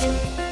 Thank you.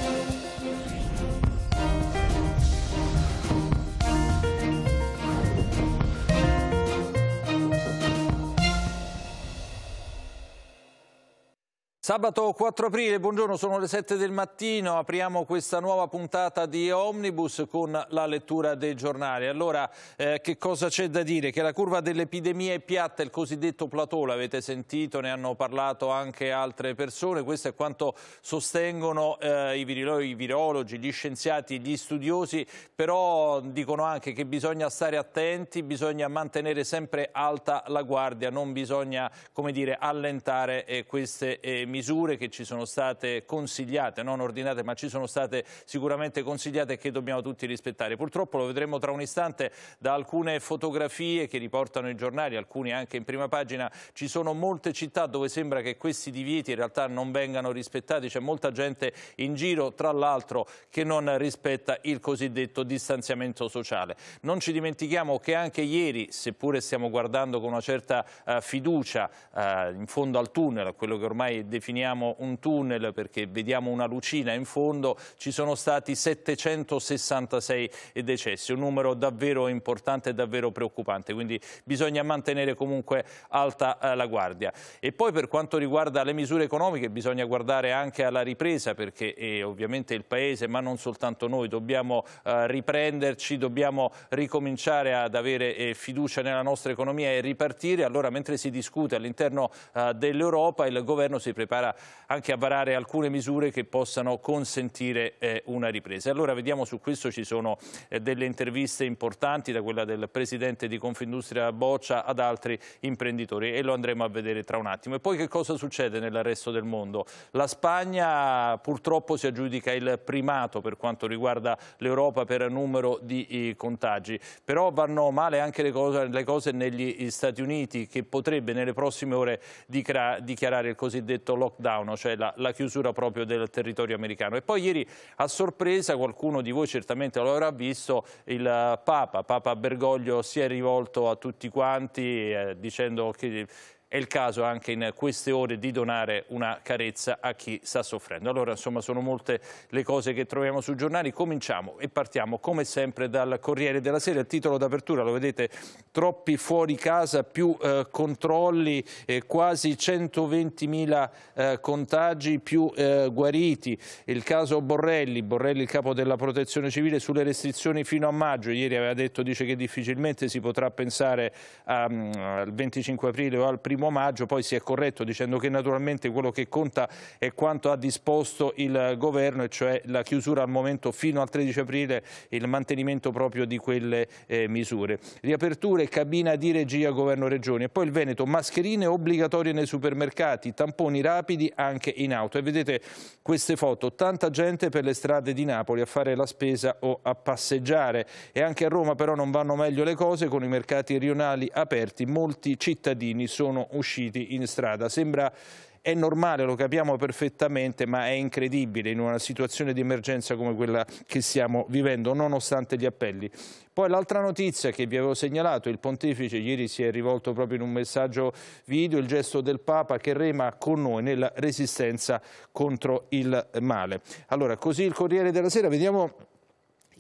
Sabato 4 aprile, buongiorno, sono le 7 del mattino, apriamo questa nuova puntata di Omnibus con la lettura dei giornali. Allora, eh, che cosa c'è da dire? Che la curva dell'epidemia è piatta, il cosiddetto plateau, l'avete sentito, ne hanno parlato anche altre persone, questo è quanto sostengono eh, i, virolo i virologi, gli scienziati, gli studiosi, però dicono anche che bisogna stare attenti, bisogna mantenere sempre alta la guardia, non bisogna, come dire, allentare eh, queste eh, misure misure che ci sono state consigliate, non ordinate, ma ci sono state sicuramente consigliate e che dobbiamo tutti rispettare. Purtroppo lo vedremo tra un istante da alcune fotografie che riportano i giornali, alcuni anche in prima pagina, ci sono molte città dove sembra che questi divieti in realtà non vengano rispettati, c'è molta gente in giro, tra l'altro, che non rispetta il cosiddetto distanziamento sociale. Non ci dimentichiamo che anche ieri, seppure stiamo guardando con una certa eh, fiducia eh, in fondo al tunnel, a quello che ormai è definito, definiamo un tunnel perché vediamo una lucina in fondo, ci sono stati 766 decessi, un numero davvero importante e davvero preoccupante, quindi bisogna mantenere comunque alta eh, la guardia. E poi per quanto riguarda le misure economiche bisogna guardare anche alla ripresa perché eh, ovviamente il Paese, ma non soltanto noi, dobbiamo eh, riprenderci, dobbiamo ricominciare ad avere fiducia nella nostra economia e ripartire. Allora mentre si discute all'interno dell'Europa il governo si prepara prepara anche a varare alcune misure che possano consentire eh, una ripresa. Allora vediamo su questo ci sono eh, delle interviste importanti da quella del presidente di Confindustria Boccia ad altri imprenditori e lo andremo a vedere tra un attimo. E poi che cosa succede nel resto del mondo? La Spagna purtroppo si aggiudica il primato per quanto riguarda l'Europa per numero di contagi, però vanno male anche le cose, le cose negli eh, Stati Uniti che potrebbe nelle prossime ore dichiarare il cosiddetto lockdown lockdown, cioè la, la, chiusura proprio del territorio americano. E poi ieri a sorpresa, qualcuno di voi certamente lo avrà visto, il eh, Papa, Papa Bergoglio si è rivolto a tutti quanti eh, dicendo che è il caso anche in queste ore di donare una carezza a chi sta soffrendo. Allora, insomma, sono molte le cose che troviamo sui giornali. Cominciamo e partiamo, come sempre, dal Corriere della Sera. Il titolo d'apertura, lo vedete, troppi fuori casa, più eh, controlli, eh, quasi 120.000 eh, contagi, più eh, guariti. Il caso Borrelli, Borrelli il capo della protezione civile, sulle restrizioni fino a maggio. Ieri aveva detto, dice che difficilmente si potrà pensare mm, al 25 aprile o al primo primo maggio, poi si è corretto dicendo che naturalmente quello che conta è quanto ha disposto il governo, e cioè la chiusura al momento fino al 13 aprile e il mantenimento proprio di quelle eh, misure. Riaperture, cabina di regia governo-regioni e poi il Veneto, mascherine obbligatorie nei supermercati, tamponi rapidi anche in auto. E vedete queste foto, tanta gente per le strade di Napoli a fare la spesa o a passeggiare e anche a Roma però non vanno meglio le cose con i mercati rionali aperti, molti cittadini sono usciti in strada. Sembra è normale, lo capiamo perfettamente, ma è incredibile in una situazione di emergenza come quella che stiamo vivendo, nonostante gli appelli. Poi l'altra notizia che vi avevo segnalato, il pontefice ieri si è rivolto proprio in un messaggio video, il gesto del Papa che rema con noi nella resistenza contro il male. Allora, così il Corriere della Sera, vediamo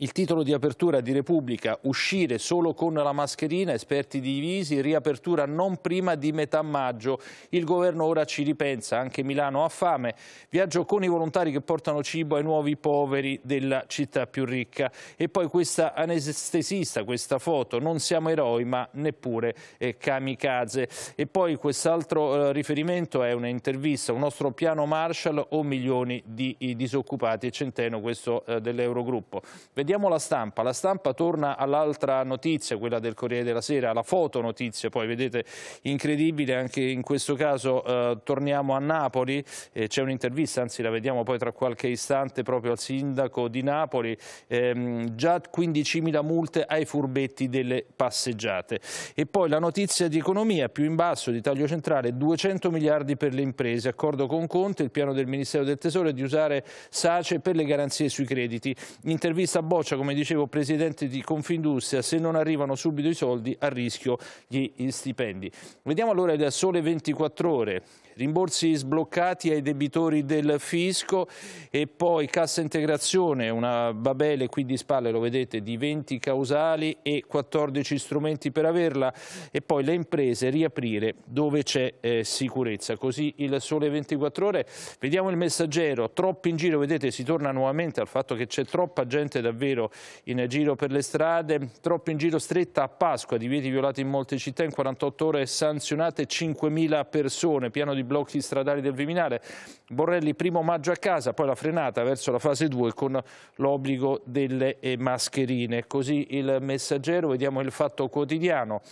il titolo di apertura di Repubblica, uscire solo con la mascherina, esperti divisi, riapertura non prima di metà maggio. Il governo ora ci ripensa, anche Milano ha fame. Viaggio con i volontari che portano cibo ai nuovi poveri della città più ricca. E poi questa anestesista, questa foto, non siamo eroi ma neppure eh, kamikaze. E poi quest'altro eh, riferimento è un'intervista, un nostro piano Marshall o milioni di disoccupati e Centeno, questo eh, dell'Eurogruppo. Vediamo la stampa, la stampa torna all'altra notizia, quella del Corriere della Sera, alla fotonotizia, poi vedete incredibile anche in questo caso eh, torniamo a Napoli, eh, c'è un'intervista, anzi la vediamo poi tra qualche istante proprio al sindaco di Napoli, ehm, già 15.000 multe ai furbetti delle passeggiate. E poi la notizia di economia più in basso di taglio centrale, 200 miliardi per le imprese, accordo con Conte, il piano del Ministero del Tesoro è di usare SACE per le garanzie sui crediti. Intervista a boccia, come dicevo, presidente di Confindustria, se non arrivano subito i soldi a rischio gli stipendi. Vediamo allora da sole 24 ore, rimborsi sbloccati ai debitori del fisco e poi cassa integrazione, una babele qui di spalle, lo vedete, di 20 causali e 14 strumenti per averla e poi le imprese riaprire dove c'è eh, sicurezza. Così il sole 24 ore. Vediamo il messaggero, troppo in giro, vedete, si torna nuovamente al fatto che c'è troppa gente davvero davvero in giro per le strade, troppo in giro stretta a Pasqua, divieti violati in molte città, in 48 ore sanzionate 5.000 persone, piano di blocchi stradali del Viminale, Borrelli primo maggio a casa, poi la frenata verso la fase 2 con l'obbligo delle eh, mascherine, così il messaggero, vediamo il fatto quotidiano.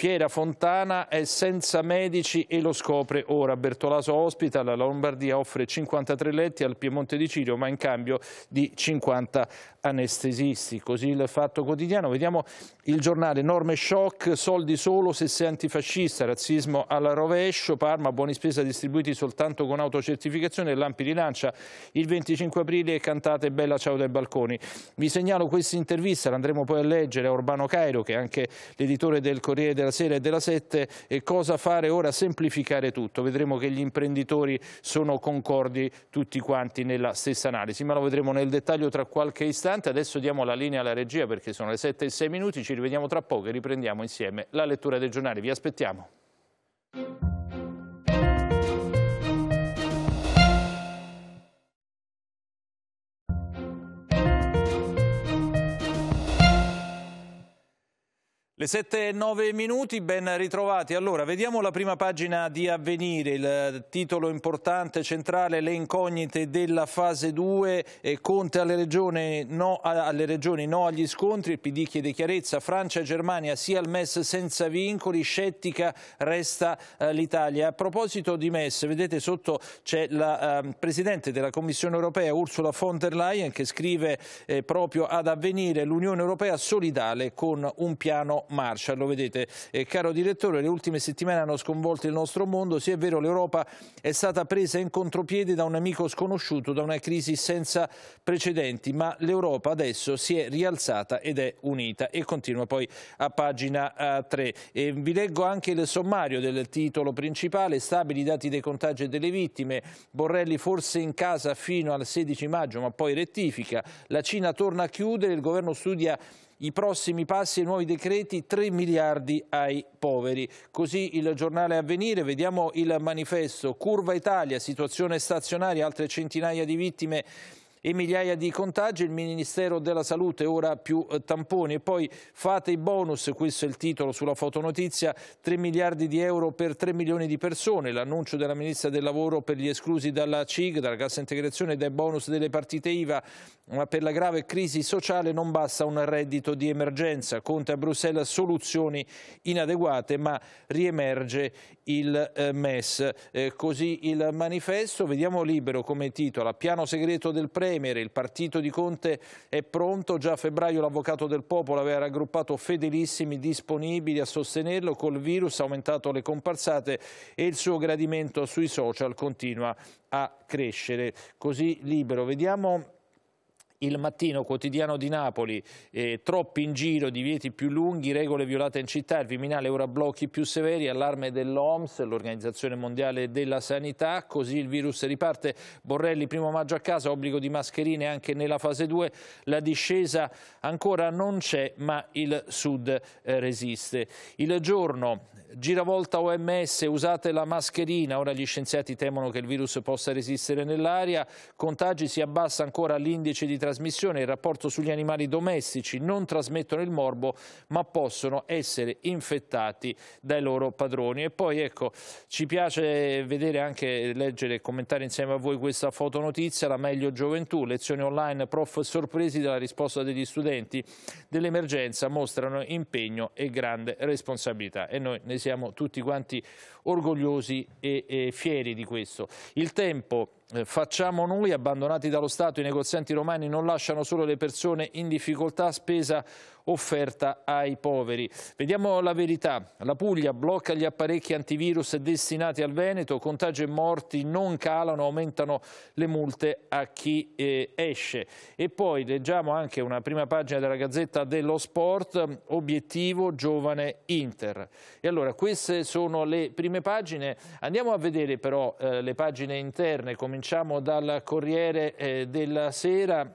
Fiera Fontana è senza medici e lo scopre ora. Bertolaso ospita, la Lombardia offre 53 letti al Piemonte di Cirio, ma in cambio di 50 anestesisti. Così il fatto quotidiano. Vediamo il giornale. Norme shock, soldi solo se sei antifascista, razzismo alla rovescio, Parma, buoni spesa distribuiti soltanto con autocertificazione, Lampi di lancia. il 25 aprile cantate Bella Ciao dai Balconi. Vi segnalo questa intervista, l'andremo poi a leggere a Urbano Cairo, che è anche l'editore del Corriere della della Sera e della Sette e cosa fare ora? Semplificare tutto. Vedremo che gli imprenditori sono concordi tutti quanti nella stessa analisi, ma lo vedremo nel dettaglio tra qualche istante. Adesso diamo la linea alla regia perché sono le 7 e 6 minuti, ci rivediamo tra poco e riprendiamo insieme la lettura dei giornali. Vi aspettiamo. Le 7 e 9 minuti, ben ritrovati. Allora, vediamo la prima pagina di Avvenire, il eh, titolo importante, centrale, le incognite della fase 2, eh, Conte alle regioni, no, alle regioni, no agli scontri, il PD chiede chiarezza, Francia e Germania sia al MES senza vincoli, scettica resta eh, l'Italia. A proposito di MES, vedete sotto c'è la eh, Presidente della Commissione Europea, Ursula von der Leyen, che scrive eh, proprio ad Avvenire l'Unione Europea solidale con un piano Marshall. Lo vedete, eh, caro direttore, le ultime settimane hanno sconvolto il nostro mondo. Sì, è vero, l'Europa è stata presa in contropiede da un amico sconosciuto, da una crisi senza precedenti, ma l'Europa adesso si è rialzata ed è unita. E continua poi a pagina 3. Eh, e vi leggo anche il sommario del titolo principale, stabili i dati dei contagi e delle vittime, Borrelli forse in casa fino al 16 maggio, ma poi rettifica, la Cina torna a chiudere, il governo studia i prossimi passi e nuovi decreti 3 miliardi ai poveri. Così il giornale Avvenire, vediamo il manifesto Curva Italia, situazione stazionaria, altre centinaia di vittime e migliaia di contagi, il Ministero della Salute ora più eh, tamponi e poi fate i bonus, questo è il titolo sulla fotonotizia, 3 miliardi di euro per 3 milioni di persone, l'annuncio della Ministra del Lavoro per gli esclusi dalla CIG, dalla cassa integrazione e dai bonus delle partite IVA, ma per la grave crisi sociale non basta un reddito di emergenza, Conte a Bruxelles soluzioni inadeguate ma riemerge il eh, MES. Eh, così il manifesto, vediamo libero come titola, piano segreto del Premier, il partito di Conte è pronto, già a febbraio l'avvocato del popolo aveva raggruppato fedelissimi disponibili a sostenerlo, col virus ha aumentato le comparsate e il suo gradimento sui social continua a crescere. Così libero, vediamo il mattino quotidiano di Napoli, eh, troppi in giro, divieti più lunghi, regole violate in città, il Viminale ora blocchi più severi, allarme dell'OMS, l'Organizzazione Mondiale della Sanità, così il virus riparte, Borrelli primo maggio a casa, obbligo di mascherine anche nella fase 2, la discesa ancora non c'è ma il Sud eh, resiste. Il giorno Giravolta OMS, usate la mascherina, ora gli scienziati temono che il virus possa resistere nell'aria, contagi si abbassa ancora l'indice di trasmissione, il rapporto sugli animali domestici, non trasmettono il morbo ma possono essere infettati dai loro padroni. E poi ecco, ci piace vedere anche, leggere e commentare insieme a voi questa fotonotizia, la meglio gioventù, lezioni online, prof sorpresi dalla risposta degli studenti dell'emergenza mostrano impegno e grande responsabilità e noi ne siamo tutti quanti orgogliosi e, e fieri di questo. Il tempo eh, facciamo noi, abbandonati dallo Stato, i negozianti romani non lasciano solo le persone in difficoltà, spesa offerta ai poveri. Vediamo la verità, la Puglia blocca gli apparecchi antivirus destinati al Veneto, contagi e morti non calano, aumentano le multe a chi eh, esce. E poi leggiamo anche una prima pagina della Gazzetta dello Sport, obiettivo giovane Inter. E allora queste sono le prime pagine, andiamo a vedere però eh, le pagine interne, cominciamo Cominciamo dal Corriere eh, della Sera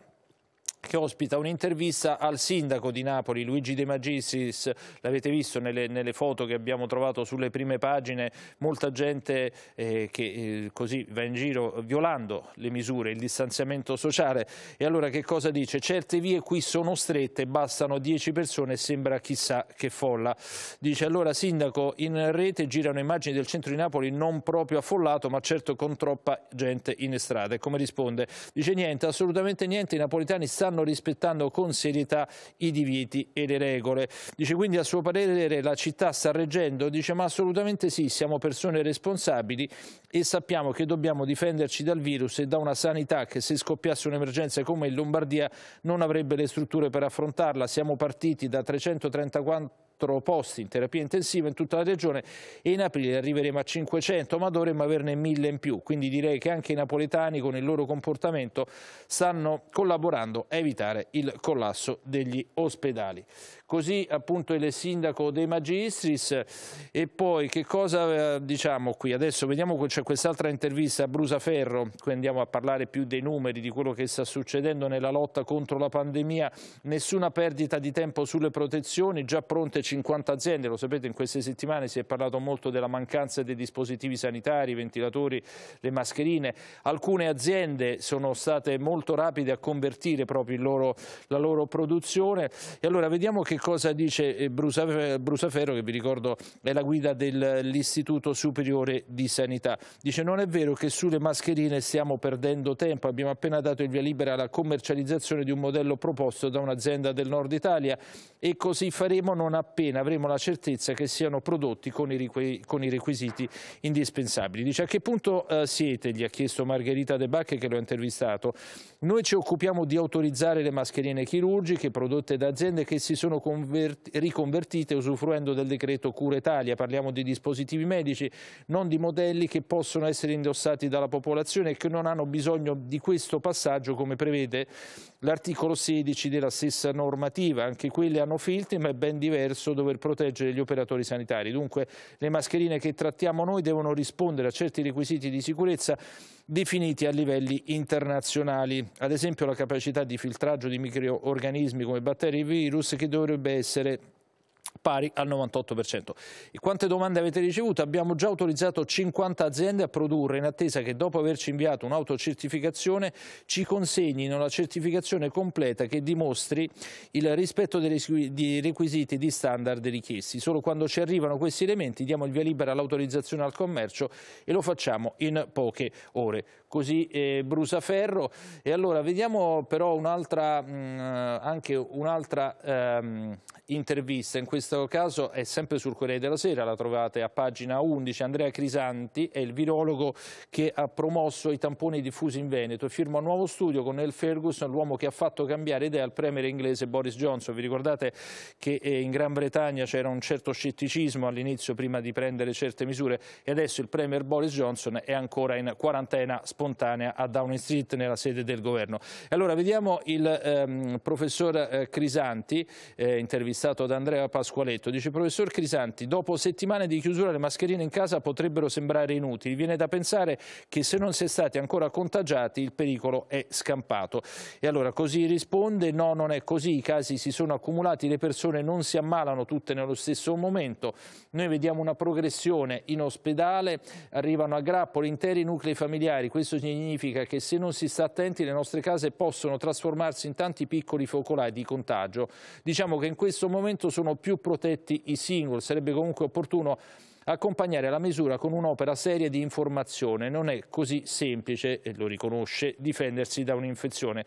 che ospita un'intervista al sindaco di Napoli, Luigi De Magistris, l'avete visto nelle, nelle, foto che abbiamo trovato sulle prime pagine, molta gente eh, che eh, così va in giro violando le misure, il distanziamento sociale. E allora che cosa dice? Certe vie qui sono strette, bastano 10 persone e sembra chissà che folla. Dice allora sindaco, in rete girano immagini del centro di Napoli non proprio affollato, ma certo con troppa gente in strada. E come risponde? Dice niente, assolutamente niente, i napoletani stanno stanno rispettando con serietà i divieti e le regole. Dice quindi a suo parere la città sta reggendo? Dice ma assolutamente sì, siamo persone responsabili e sappiamo che dobbiamo difenderci dal virus e da una sanità che se scoppiasse un'emergenza come in Lombardia non avrebbe le strutture per affrontarla. Siamo partiti da 334 4 posti in terapia intensiva in tutta la regione e in aprile arriveremo a 500, ma dovremmo averne 1000 in più. Quindi direi che anche i napoletani con il loro comportamento stanno collaborando a evitare il collasso degli ospedali. Così appunto il sindaco De Magistris e poi che cosa eh, diciamo qui? Adesso vediamo c'è quest'altra intervista a Brusaferro, qui andiamo a parlare più dei numeri, di quello che sta succedendo nella lotta contro la pandemia, nessuna perdita di tempo sulle protezioni, già pronte 50 aziende, lo sapete in queste settimane si è parlato molto della mancanza dei dispositivi sanitari, i ventilatori, le mascherine, alcune aziende sono state molto rapide a convertire proprio loro, la loro produzione e allora vediamo che cosa dice eh, Brusaferro che vi ricordo è la guida dell'Istituto Superiore di Sanità, dice non è vero che sulle mascherine stiamo perdendo tempo, abbiamo appena dato il via libera alla commercializzazione di un modello proposto da un'azienda del nord Italia e così faremo non appena appena avremo la certezza che siano prodotti con i, requisiti indispensabili. Dice a che punto eh, siete, gli ha chiesto Margherita De Bacche che l'ho intervistato, noi ci occupiamo di autorizzare le mascherine chirurgiche prodotte da aziende che si sono riconvertite usufruendo del decreto Cura Italia, parliamo di dispositivi medici, non di modelli che possono essere indossati dalla popolazione e che non hanno bisogno di questo passaggio come prevede l'articolo 16 della stessa normativa, anche quelle hanno filtri ma è ben diverso stesso dover proteggere gli operatori sanitari. Dunque le mascherine che trattiamo noi devono rispondere a certi requisiti di sicurezza definiti a livelli internazionali, ad esempio la capacità di filtraggio di microorganismi come batteri e virus che dovrebbe essere pari al 98%. E quante domande avete ricevuto? Abbiamo già autorizzato 50 aziende a produrre in attesa che dopo averci inviato un'autocertificazione ci consegnino la certificazione completa che dimostri il rispetto dei requisiti di standard richiesti. Solo quando ci arrivano questi elementi diamo il via libera all'autorizzazione al commercio e lo facciamo in poche ore. Così eh, brusaferro. E allora vediamo però un'altra, mm, anche un'altra ehm, intervista in questo caso è sempre sul Corriere della Sera, la trovate a pagina 11, Andrea Crisanti è il virologo che ha promosso i tamponi diffusi in Veneto firma un nuovo studio con Neil Ferguson, l'uomo che ha fatto cambiare idea al premier inglese Boris Johnson. Vi ricordate che eh, in Gran Bretagna c'era un certo scetticismo all'inizio prima di prendere certe misure e adesso il premier Boris Johnson è ancora in quarantena spontanea a Downing Street nella sede del governo. Allora vediamo il ehm, professor eh, Crisanti eh, intervistato da Andrea Pasquale Pasqualetto, dice professor Crisanti, dopo settimane di chiusura le mascherine in casa potrebbero sembrare inutili, viene da pensare che se non si è stati ancora contagiati il pericolo è scampato. E allora così risponde, no non è così, i casi si sono accumulati, le persone non si ammalano tutte nello stesso momento, noi vediamo una progressione in ospedale, arrivano a grappoli interi nuclei familiari, questo significa che se non si sta attenti le nostre case possono trasformarsi in tanti piccoli focolai di contagio. Diciamo che in questo momento sono più più protetti i single, sarebbe comunque opportuno Accompagnare la misura con un'opera seria di informazione non è così semplice, e lo riconosce, difendersi da un'infezione.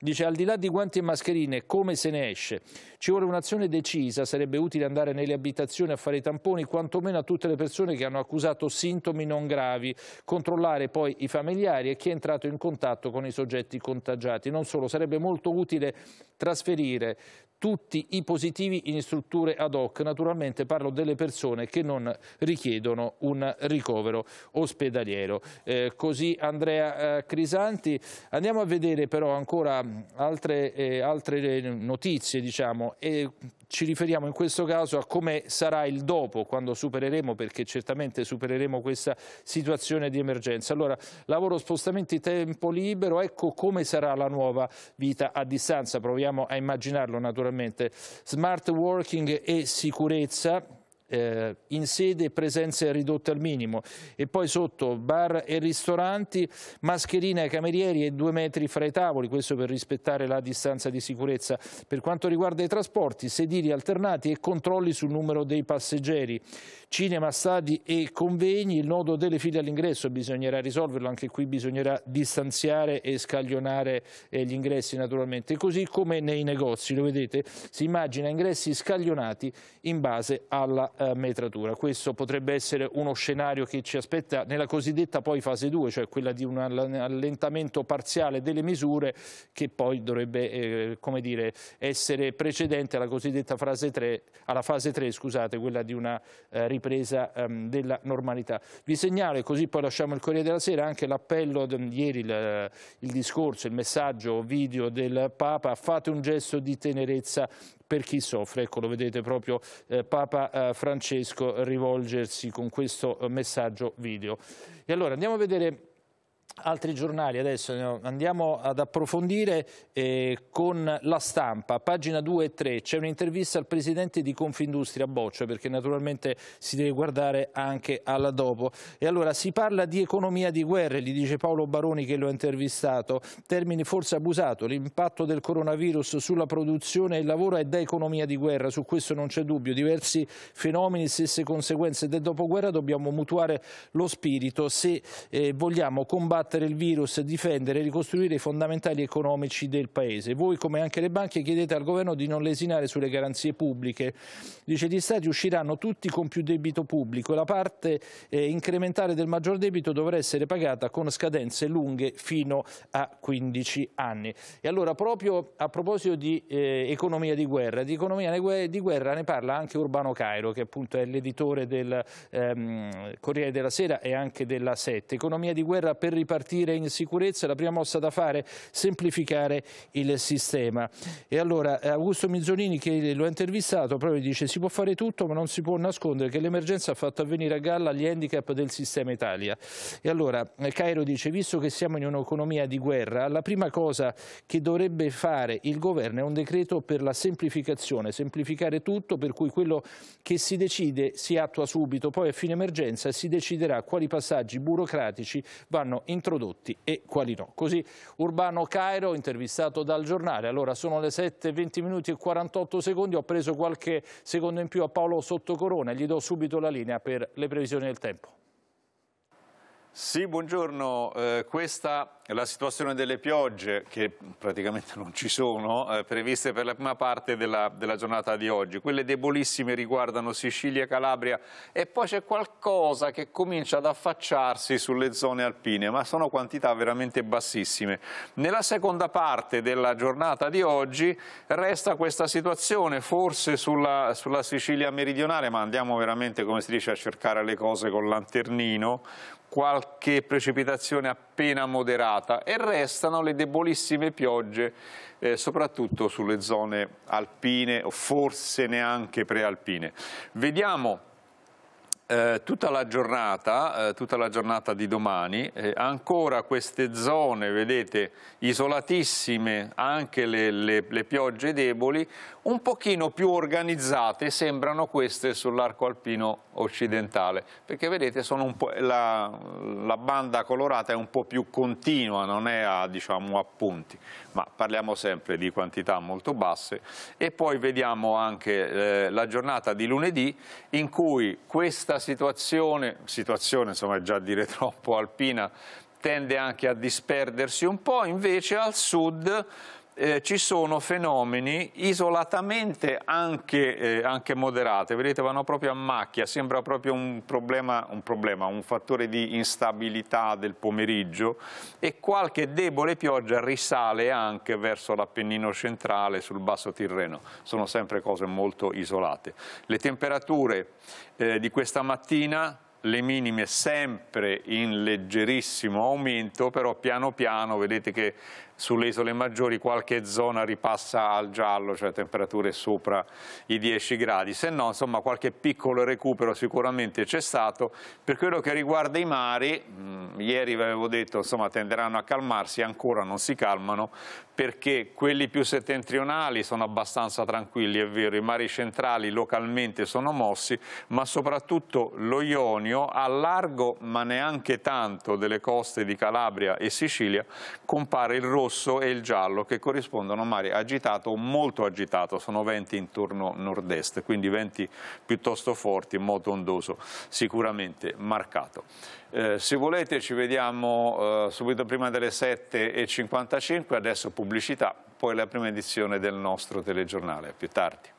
Dice, al di là di guanti e mascherine, come se ne esce? Ci vuole un'azione decisa, sarebbe utile andare nelle abitazioni a fare i tamponi, quantomeno a tutte le persone che hanno accusato sintomi non gravi, controllare poi i familiari e chi è entrato in contatto con i soggetti contagiati. Non solo, sarebbe molto utile trasferire tutti i positivi in strutture ad hoc. Naturalmente parlo delle persone che non richiedono un ricovero ospedaliero. Eh, così Andrea eh, Crisanti. Andiamo a vedere però ancora mm, altre, eh, altre eh, notizie, diciamo, e ci riferiamo in questo caso a come sarà il dopo quando supereremo, perché certamente supereremo questa situazione di emergenza. Allora, lavoro, spostamenti, tempo libero, ecco come sarà la nuova vita a distanza, proviamo a immaginarlo naturalmente. Smart working e sicurezza eh, in sede presenze ridotte al minimo e poi sotto bar e ristoranti, mascherina ai camerieri e due metri fra i tavoli, questo per rispettare la distanza di sicurezza. Per quanto riguarda i trasporti, sedili alternati e controlli sul numero dei passeggeri cinema, stadi e convegni, il nodo delle file all'ingresso bisognerà risolverlo, anche qui bisognerà distanziare e scaglionare eh, gli ingressi naturalmente, così come nei negozi, lo vedete, si immagina ingressi scaglionati in base alla eh, metratura. Questo potrebbe essere uno scenario che ci aspetta nella cosiddetta poi fase 2, cioè quella di un allentamento parziale delle misure che poi dovrebbe eh, come dire, essere precedente alla cosiddetta fase 3, alla fase 3 scusate, quella di una eh, ripresa ehm, della normalità. Vi segnalo, e così poi lasciamo il Corriere della Sera, anche l'appello di ieri, il, il discorso, il messaggio video del Papa, fate un gesto di tenerezza per chi soffre. Ecco, lo vedete proprio eh, Papa eh, Francesco rivolgersi con questo messaggio video. E allora andiamo a vedere altri giornali adesso andiamo ad approfondire eh, con la stampa pagina 2 e 3 c'è un'intervista al presidente di Confindustria Boccia perché naturalmente si deve guardare anche alla dopo e allora si parla di economia di guerra gli dice Paolo Baroni che lo ha intervistato termine forse abusato l'impatto del coronavirus sulla produzione e il lavoro è da economia di guerra su questo non c'è dubbio diversi fenomeni stesse conseguenze del dopoguerra dobbiamo mutuare lo spirito se eh, vogliamo combattere combattere il virus, difendere e ricostruire i fondamentali economici del Paese. Voi, come anche le banche, chiedete al governo di non lesinare sulle garanzie pubbliche. Dice gli Stati usciranno tutti con più debito pubblico e la parte eh, incrementale del maggior debito dovrà essere pagata con scadenze lunghe fino a 15 anni. E allora, proprio a proposito di eh, economia di guerra, di economia di guerra ne parla anche Urbano Cairo, che appunto è l'editore del ehm, Corriere della Sera e anche della Sette. Economia di guerra per ripartire ripartire in sicurezza, la prima mossa da fare è semplificare il sistema. E allora eh, Augusto Mizzolini che lo ha intervistato proprio dice si può fare tutto ma non si può nascondere che l'emergenza ha fatto avvenire a galla gli handicap del sistema Italia. E allora eh, Cairo dice visto che siamo in un'economia di guerra, la prima cosa che dovrebbe fare il governo è un decreto per la semplificazione, semplificare tutto per cui quello che si decide si attua subito, poi a fine emergenza si deciderà quali passaggi burocratici vanno in introdotti e quali no. Così Urbano Cairo, intervistato dal giornale. Allora sono le 7, 20 minuti e 48 secondi, ho preso qualche secondo in più a Paolo Sottocorona, gli do subito la linea per le previsioni del tempo. Sì, buongiorno. Eh, questa è la situazione delle piogge che praticamente non ci sono, eh, previste per la prima parte della, della, giornata di oggi. Quelle debolissime riguardano Sicilia, e Calabria e poi c'è qualcosa che comincia ad affacciarsi sulle zone alpine, ma sono quantità veramente bassissime. Nella seconda parte della giornata di oggi resta questa situazione, forse sulla, sulla Sicilia meridionale, ma andiamo veramente, come si dice, a cercare le cose col lanternino, qualche precipitazione appena moderata e restano le debolissime piogge eh, soprattutto sulle zone alpine o forse neanche prealpine. Vediamo eh, tutta, la giornata, eh, tutta, la giornata, di domani, eh, ancora queste zone, vedete, isolatissime, anche le, le, le piogge deboli, un pochino più organizzate sembrano queste sull'arco alpino occidentale, perché vedete la, la, banda colorata è un po' più continua, non è a, diciamo, a punti ma parliamo sempre di quantità molto basse. E poi vediamo anche eh, la giornata di lunedì in cui questa situazione, situazione insomma è già dire troppo alpina, tende anche a disperdersi un po', invece al sud eh, ci sono fenomeni isolatamente anche, eh, anche moderati, vedete vanno proprio a macchia, sembra proprio un problema, un problema, un fattore di instabilità del pomeriggio e qualche debole pioggia risale anche verso l'Appennino centrale sul basso Tirreno, sono sempre cose molto isolate. Le temperature eh, di questa mattina le minime sempre in leggerissimo aumento, però piano piano vedete che sulle isole maggiori qualche zona ripassa al giallo, cioè temperature sopra i 10 gradi, se no insomma qualche piccolo recupero sicuramente c'è stato. Per quello che riguarda i mari, mh, mm, ieri vi avevo detto insomma tenderanno a calmarsi, ancora non si calmano perché quelli più settentrionali sono abbastanza tranquilli, è vero, i mari centrali localmente sono mossi, ma soprattutto lo Ionio a largo ma neanche tanto delle coste di Calabria e Sicilia compare il rosso rosso e il giallo che corrispondono a mare agitato o molto agitato, sono venti intorno nord-est, quindi venti piuttosto forti, moto ondoso sicuramente marcato. Eh, se volete ci vediamo eh, subito prima delle 7.55, adesso pubblicità, poi la prima edizione del nostro telegiornale, più tardi.